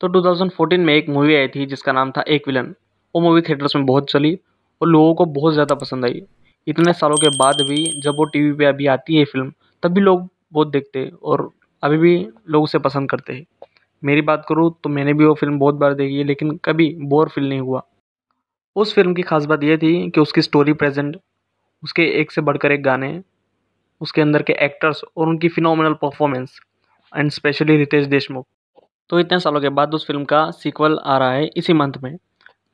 तो 2014 में एक मूवी आई थी जिसका नाम था एक विलन वो मूवी थिएटर्स में बहुत चली और लोगों को बहुत ज़्यादा पसंद आई इतने सालों के बाद भी जब वो टीवी पे अभी आती है फिल्म तब भी लोग बहुत देखते हैं और अभी भी लोग उसे पसंद करते हैं मेरी बात करूँ तो मैंने भी वो फिल्म बहुत बार देखी है लेकिन कभी बोर फील नहीं हुआ उस फिल्म की खास बात यह थी कि उसकी स्टोरी प्रेजेंट उसके एक से बढ़कर एक गाने उसके अंदर के एक्टर्स और उनकी phenomenal performance and specially Ritesh Deshmukh तो इतने सालों के बाद उस फिल्म का सीक्वल आ रहा है इसी मंथ में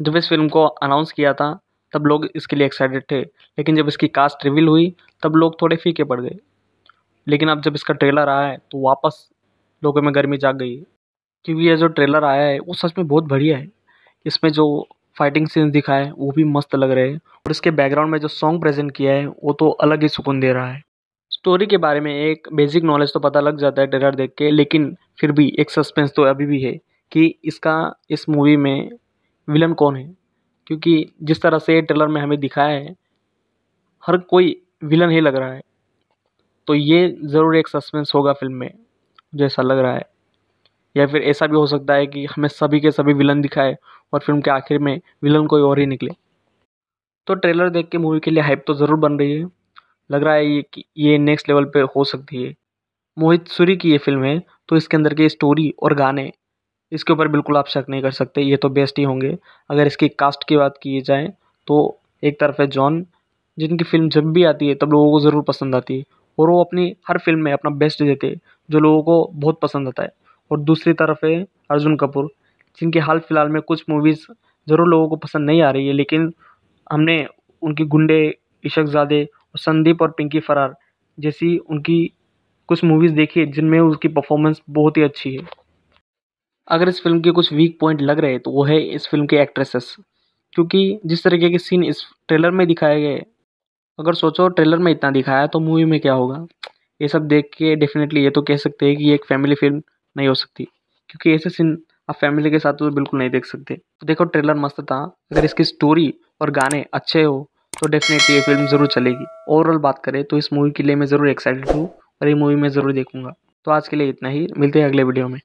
जब इस फिल्म को अनाउंस किया था तब लोग इसके लिए एक्साइटेड थे लेकिन जब इसकी कास्ट रिवील हुई तब लोग थोड़े फीके पड़ गए लेकिन अब जब इसका ट्रेलर आया है तो वापस लोगों में गर्मी जाग गई क्योंकि ये जो ट्रेलर आया है वो सच में बहुत बढ़िया है इसमें जो फाइटिंग सीन्स दिखाए वो भी मस्त लग रहे हैं और इसके बैकग्राउंड में जो सॉन्ग प्रेजेंट किया है वो तो अलग ही सुकून दे रहा है स्टोरी के बारे में एक बेसिक नॉलेज तो पता लग जाता है ट्रेलर देख के लेकिन फिर भी एक सस्पेंस तो अभी भी है कि इसका इस मूवी में विलन कौन है क्योंकि जिस तरह से ट्रेलर में हमें दिखाया है हर कोई विलन ही लग रहा है तो ये ज़रूर एक सस्पेंस होगा फिल्म में जैसा लग रहा है या फिर ऐसा भी हो सकता है कि हमें सभी के सभी विलन दिखाए और फिल्म के आखिर में विलन कोई और ही निकले तो ट्रेलर देख के मूवी के लिए हाइप तो ज़रूर बन रही है लग रहा है ये कि ये नेक्स्ट लेवल पे हो सकती है मोहित सूरी की ये फिल्म है तो इसके अंदर की स्टोरी और गाने इसके ऊपर बिल्कुल आप शक नहीं कर सकते ये तो बेस्ट ही होंगे अगर इसकी कास्ट की बात की जाए तो एक तरफ है जॉन जिनकी फिल्म जब भी आती है तब लोगों को ज़रूर पसंद आती है और वो अपनी हर फिल्म में अपना बेस्ट देते जो लोगों को बहुत पसंद आता है और दूसरी तरफ है अर्जुन कपूर जिनकी हाल फिलहाल में कुछ मूवीज़ ज़रूर लोगों को पसंद नहीं आ रही है लेकिन हमने उनकी गुंडे इशकजादे संदीप और पिंकी फरार जैसी उनकी कुछ मूवीज़ देखी है जिनमें उसकी परफॉर्मेंस बहुत ही अच्छी है अगर इस फिल्म के कुछ वीक पॉइंट लग रहे तो वो है इस फिल्म के एक्ट्रेसेस क्योंकि जिस तरीके के सीन इस ट्रेलर में दिखाए गए अगर सोचो ट्रेलर में इतना दिखाया तो मूवी में क्या होगा ये सब देख के डेफिनेटली ये तो कह सकते हैं कि ये एक फैमिली फिल्म नहीं हो सकती क्योंकि ऐसे सीन आप फैमिली के साथ तो बिल्कुल नहीं देख सकते तो देखो ट्रेलर मस्त था अगर इसकी स्टोरी और गाने अच्छे हो तो डेफिनेटली ये फिल्म ज़रूर चलेगी ओवरऑल बात करें तो इस मूवी के लिए मैं ज़रूर एक्साइटेड हूँ और ये मूवी मैं ज़रूर देखूंगा तो आज के लिए इतना ही मिलते हैं अगले वीडियो में